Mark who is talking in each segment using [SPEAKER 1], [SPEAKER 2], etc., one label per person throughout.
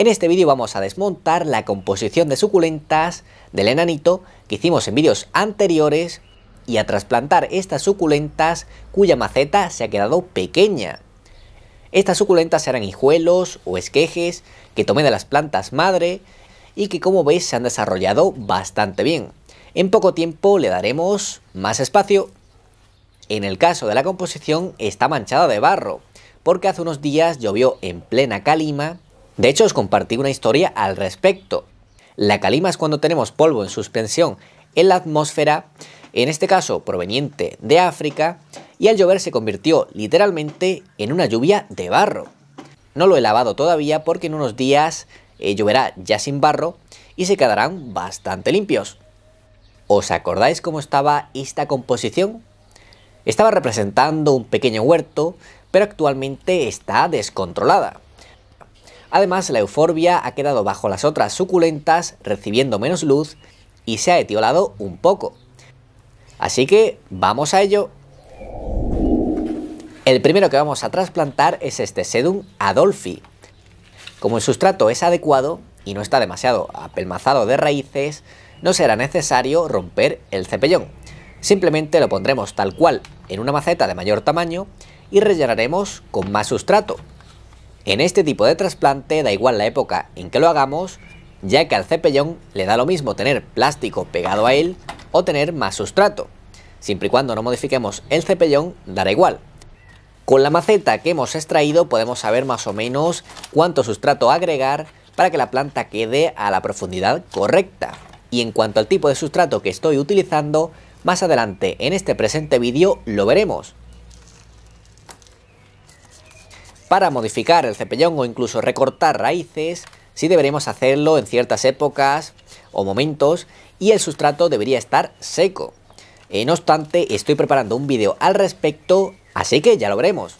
[SPEAKER 1] En este vídeo vamos a desmontar la composición de suculentas del enanito que hicimos en vídeos anteriores y a trasplantar estas suculentas cuya maceta se ha quedado pequeña. Estas suculentas serán hijuelos o esquejes que tomé de las plantas madre y que como veis se han desarrollado bastante bien. En poco tiempo le daremos más espacio. En el caso de la composición está manchada de barro porque hace unos días llovió en plena calima de hecho, os compartí una historia al respecto. La calima es cuando tenemos polvo en suspensión en la atmósfera, en este caso proveniente de África, y al llover se convirtió literalmente en una lluvia de barro. No lo he lavado todavía porque en unos días eh, lloverá ya sin barro y se quedarán bastante limpios. ¿Os acordáis cómo estaba esta composición? Estaba representando un pequeño huerto, pero actualmente está descontrolada. Además, la euforbia ha quedado bajo las otras suculentas, recibiendo menos luz y se ha etiolado un poco. Así que vamos a ello. El primero que vamos a trasplantar es este Sedum adolfi. Como el sustrato es adecuado y no está demasiado apelmazado de raíces, no será necesario romper el cepellón. Simplemente lo pondremos tal cual en una maceta de mayor tamaño y rellenaremos con más sustrato, en este tipo de trasplante da igual la época en que lo hagamos, ya que al cepellón le da lo mismo tener plástico pegado a él o tener más sustrato. Siempre y cuando no modifiquemos el cepellón, dará igual. Con la maceta que hemos extraído podemos saber más o menos cuánto sustrato agregar para que la planta quede a la profundidad correcta. Y en cuanto al tipo de sustrato que estoy utilizando, más adelante en este presente vídeo lo veremos. Para modificar el cepellón o incluso recortar raíces, si deberemos hacerlo en ciertas épocas o momentos y el sustrato debería estar seco. Eh, no obstante, estoy preparando un vídeo al respecto, así que ya lo veremos.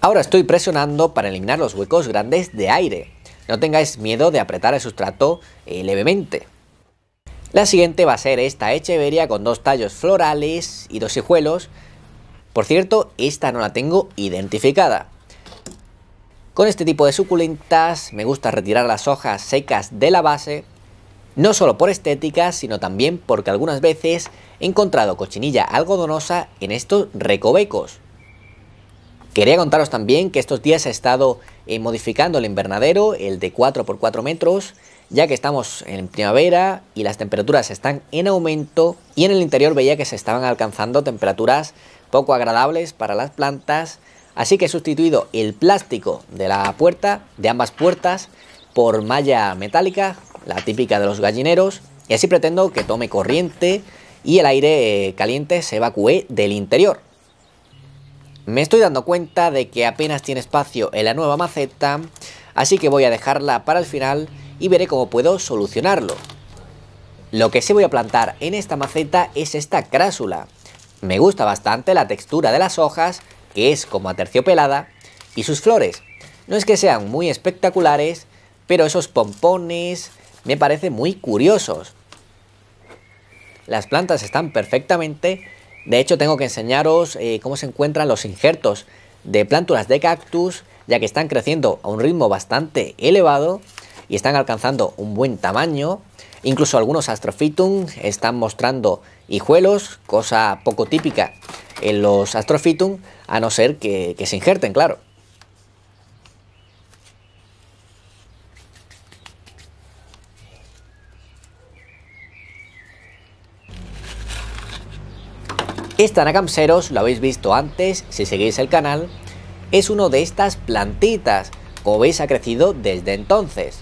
[SPEAKER 1] Ahora estoy presionando para eliminar los huecos grandes de aire. No tengáis miedo de apretar el sustrato eh, levemente. La siguiente va a ser esta echeveria con dos tallos florales y dos hijuelos por cierto, esta no la tengo identificada. Con este tipo de suculentas me gusta retirar las hojas secas de la base, no solo por estética, sino también porque algunas veces he encontrado cochinilla algodonosa en estos recovecos. Quería contaros también que estos días he estado eh, modificando el invernadero, el de 4x4 metros, ya que estamos en primavera y las temperaturas están en aumento y en el interior veía que se estaban alcanzando temperaturas poco agradables para las plantas, así que he sustituido el plástico de la puerta, de ambas puertas, por malla metálica, la típica de los gallineros, y así pretendo que tome corriente y el aire eh, caliente se evacúe del interior. Me estoy dando cuenta de que apenas tiene espacio en la nueva maceta, así que voy a dejarla para el final y veré cómo puedo solucionarlo. Lo que sí voy a plantar en esta maceta es esta crásula, me gusta bastante la textura de las hojas, que es como aterciopelada, y sus flores. No es que sean muy espectaculares, pero esos pompones me parecen muy curiosos. Las plantas están perfectamente. De hecho, tengo que enseñaros eh, cómo se encuentran los injertos de plántulas de cactus, ya que están creciendo a un ritmo bastante elevado y están alcanzando un buen tamaño. Incluso algunos astrofitum están mostrando hijuelos, cosa poco típica en los astrofitum, a no ser que, se injerten, claro. Esta Nagamseros, lo habéis visto antes si seguís el canal, es uno de estas plantitas, como veis ha crecido desde entonces.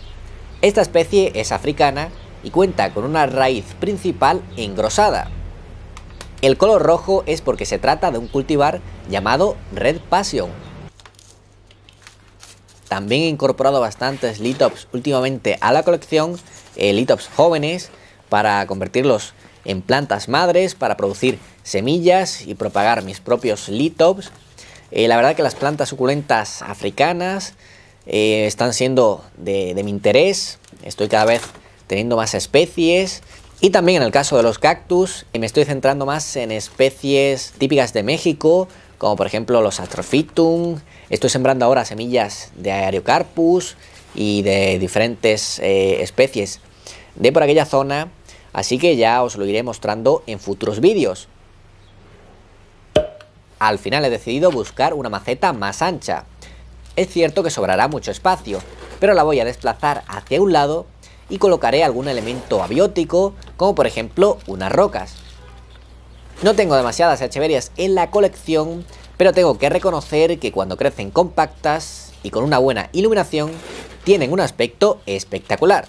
[SPEAKER 1] Esta especie es africana y cuenta con una raíz principal engrosada. El color rojo es porque se trata de un cultivar llamado Red Passion. También he incorporado bastantes litops últimamente a la colección, eh, litops jóvenes, para convertirlos en plantas madres, para producir semillas y propagar mis propios litops. Eh, la verdad que las plantas suculentas africanas eh, están siendo de, de mi interés. Estoy cada vez teniendo más especies. Y también en el caso de los cactus, eh, me estoy centrando más en especies típicas de México, como por ejemplo los Astrophytum. Estoy sembrando ahora semillas de Aerocarpus y de diferentes eh, especies de por aquella zona, así que ya os lo iré mostrando en futuros vídeos. Al final he decidido buscar una maceta más ancha. Es cierto que sobrará mucho espacio, pero la voy a desplazar hacia un lado y colocaré algún elemento abiótico, como por ejemplo unas rocas. No tengo demasiadas Echeverias en la colección, pero tengo que reconocer que cuando crecen compactas y con una buena iluminación, tienen un aspecto espectacular.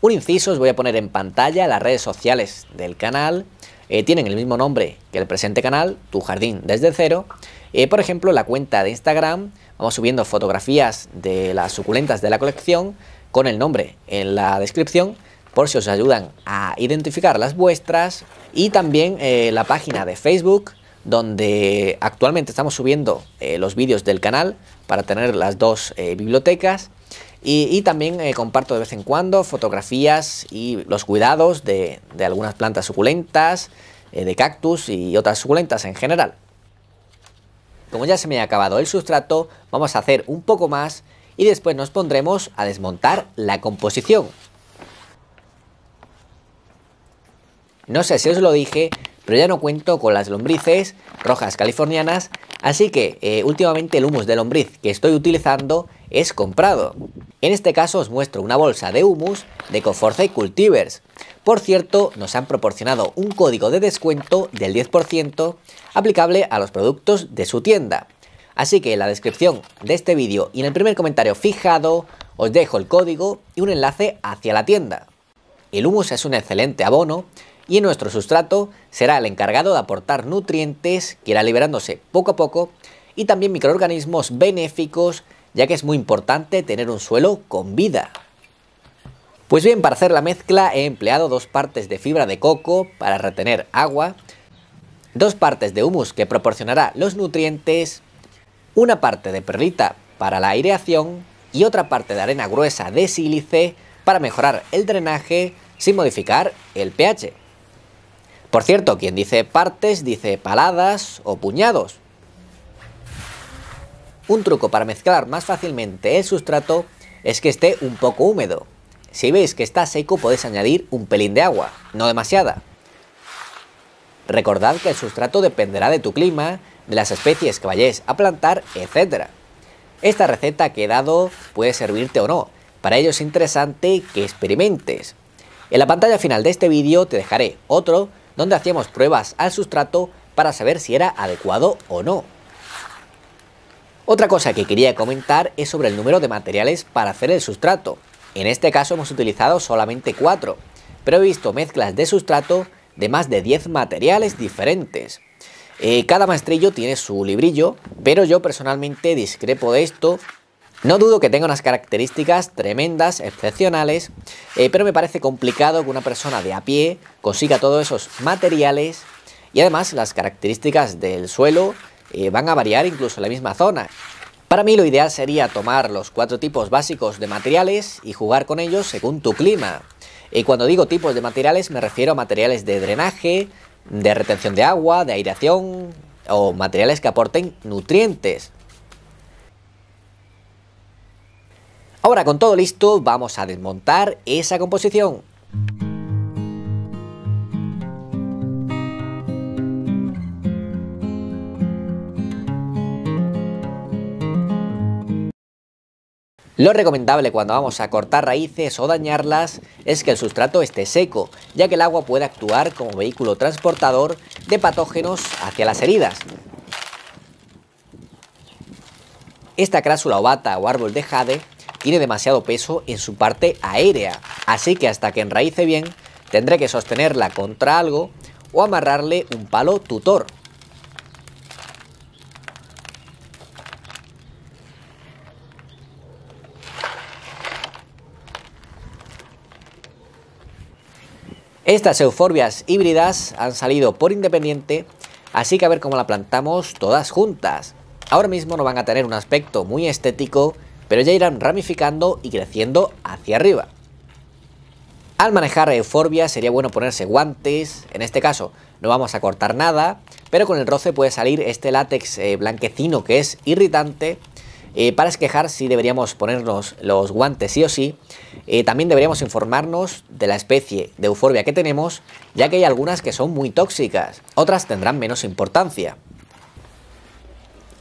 [SPEAKER 1] Un inciso, os voy a poner en pantalla las redes sociales del canal. Eh, tienen el mismo nombre que el presente canal, Tu Jardín desde cero. Eh, por ejemplo, la cuenta de Instagram subiendo fotografías de las suculentas de la colección con el nombre en la descripción por si os ayudan a identificar las vuestras y también eh, la página de Facebook donde actualmente estamos subiendo eh, los vídeos del canal para tener las dos eh, bibliotecas y, también comparto de vez en cuando fotografías y los cuidados de algunas plantas suculentas, de cactus y otras suculentas en general. Como ya se me ha acabado el sustrato, vamos a hacer un poco más y después nos pondremos a desmontar la composición. No sé si os lo dije, pero ya no cuento con las lombrices rojas californianas, así que eh, últimamente el humus de lombriz que estoy utilizando es comprado. En este caso os muestro una bolsa de humus de Conforza y Cultivers. Por cierto, nos han proporcionado un código de descuento del 10% aplicable a los productos de su tienda. Así que en la descripción de este vídeo y en el primer comentario fijado os dejo el código y un enlace hacia la tienda. El humus es un excelente abono y nuestro sustrato será el encargado de aportar nutrientes que irá liberándose poco a poco y también microorganismos benéficos ya que es muy importante tener un suelo con vida. Pues bien, para hacer la mezcla he empleado dos partes de fibra de coco para retener agua, dos partes de humus que proporcionará los nutrientes, una parte de perlita para la aireación y otra parte de arena gruesa de sílice para mejorar el drenaje sin modificar el pH. Por cierto, quien dice partes dice paladas o puñados. Un truco para mezclar más fácilmente el sustrato es que esté un poco húmedo. Si veis que está seco podéis añadir un pelín de agua, no demasiada. Recordad que el sustrato dependerá de tu clima, de las especies que vayáis a plantar, etc. Esta receta que he dado puede servirte o no, para ello es interesante que experimentes. En la pantalla final de este vídeo te dejaré otro donde hacíamos pruebas al sustrato para saber si era adecuado o no. Otra cosa que quería comentar es sobre el número de materiales para hacer el sustrato. En este caso hemos utilizado solamente 4, pero he visto mezclas de sustrato de más de 10 materiales diferentes. Eh, cada maestrillo tiene su librillo, pero yo personalmente discrepo de esto no dudo que tenga unas características tremendas, excepcionales, eh, pero me parece complicado que una persona de a pie consiga todos esos materiales y además las características del suelo eh, van a variar incluso en la misma zona. Para mí lo ideal sería tomar los cuatro tipos básicos de materiales y jugar con ellos según tu clima. Y cuando digo tipos de materiales me refiero a materiales de drenaje, de retención de agua, de aireación o materiales que aporten nutrientes. Ahora con todo listo vamos a desmontar esa composición. Lo recomendable cuando vamos a cortar raíces o dañarlas es que el sustrato esté seco, ya que el agua puede actuar como vehículo transportador de patógenos hacia las heridas. Esta crásula ovata o árbol de jade tiene demasiado peso en su parte aérea, así que hasta que enraíce bien tendré que sostenerla contra algo o amarrarle un palo tutor. Estas euforbias híbridas han salido por independiente, así que a ver cómo la plantamos todas juntas. Ahora mismo no van a tener un aspecto muy estético pero ya irán ramificando y creciendo hacia arriba. Al manejar euforbia sería bueno ponerse guantes, en este caso no vamos a cortar nada, pero con el roce puede salir este látex eh, blanquecino que es irritante. Eh, para esquejar si deberíamos ponernos los guantes sí o sí, eh, también deberíamos informarnos de la especie de euforbia que tenemos, ya que hay algunas que son muy tóxicas, otras tendrán menos importancia.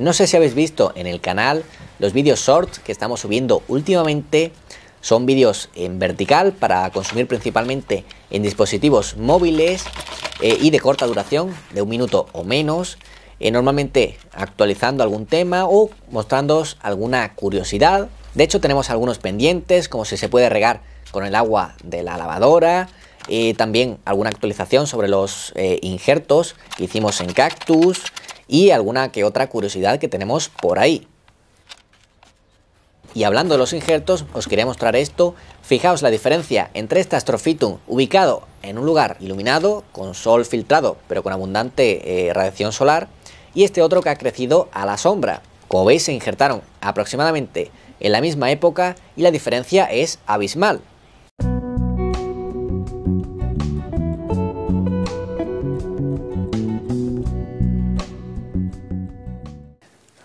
[SPEAKER 1] No sé si habéis visto en el canal los vídeos short que estamos subiendo últimamente. Son vídeos en vertical para consumir principalmente en dispositivos móviles eh, y de corta duración, de un minuto o menos. Eh, normalmente actualizando algún tema o mostrándoos alguna curiosidad. De hecho tenemos algunos pendientes como si se puede regar con el agua de la lavadora. Eh, también alguna actualización sobre los injertos que hicimos en Cactus y alguna que otra curiosidad que tenemos por ahí. Y hablando de los injertos, os quería mostrar esto. Fijaos la diferencia entre este astrofitum ubicado en un lugar iluminado, con sol filtrado, pero con abundante eh, radiación solar, y este otro que ha crecido a la sombra. Como veis, se injertaron aproximadamente en la misma época y la diferencia es abismal.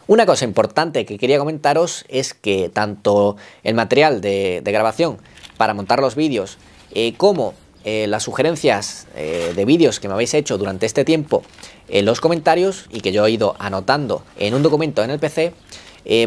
[SPEAKER 1] Una cosa importante que quería comentaros es que tanto el material de, grabación para montar los vídeos eh, como eh, las sugerencias eh, de vídeos que me habéis hecho durante este tiempo en los comentarios y que yo he ido anotando en un documento en el PC,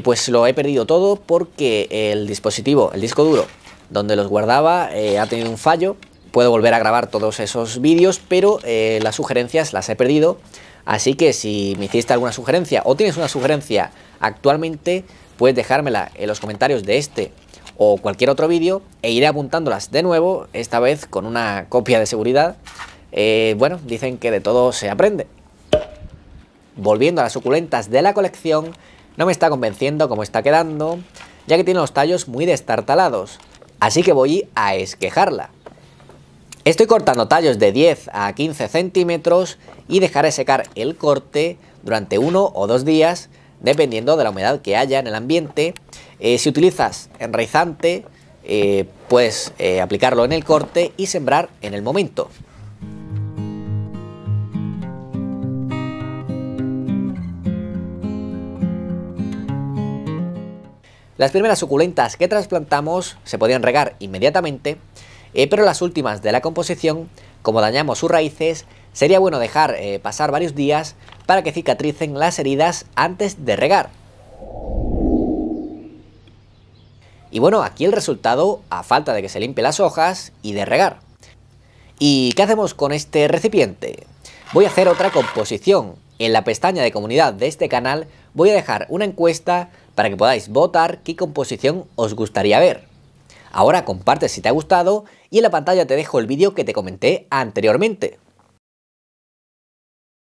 [SPEAKER 1] pues lo he perdido todo porque el dispositivo, el disco duro donde los guardaba ha tenido un fallo. Puedo volver a grabar todos esos vídeos, pero las sugerencias las he perdido Así que si me hiciste alguna sugerencia o tienes una sugerencia actualmente, puedes dejármela en los comentarios de este o cualquier otro vídeo e iré apuntándolas de nuevo, esta vez con una copia de seguridad. Eh, bueno, dicen que de todo se aprende. Volviendo a las suculentas de la colección, no me está convenciendo cómo está quedando, ya que tiene los tallos muy destartalados, así que voy a esquejarla. Estoy cortando tallos de 10 a 15 centímetros y dejaré secar el corte durante uno o dos días, dependiendo de la humedad que haya en el ambiente. Eh, si utilizas enraizante, eh, puedes eh, aplicarlo en el corte y sembrar en el momento. Las primeras suculentas que trasplantamos se podían regar inmediatamente eh, pero las últimas de la composición, como dañamos sus raíces, sería bueno dejar eh, pasar varios días para que cicatricen las heridas antes de regar. Y bueno, aquí el resultado a falta de que se limpie las hojas y de regar. ¿Y qué hacemos con este recipiente? Voy a hacer otra composición. En la pestaña de comunidad de este canal voy a dejar una encuesta para que podáis votar qué composición os gustaría ver. Ahora comparte si te ha gustado y en la pantalla te dejo el vídeo que te comenté anteriormente.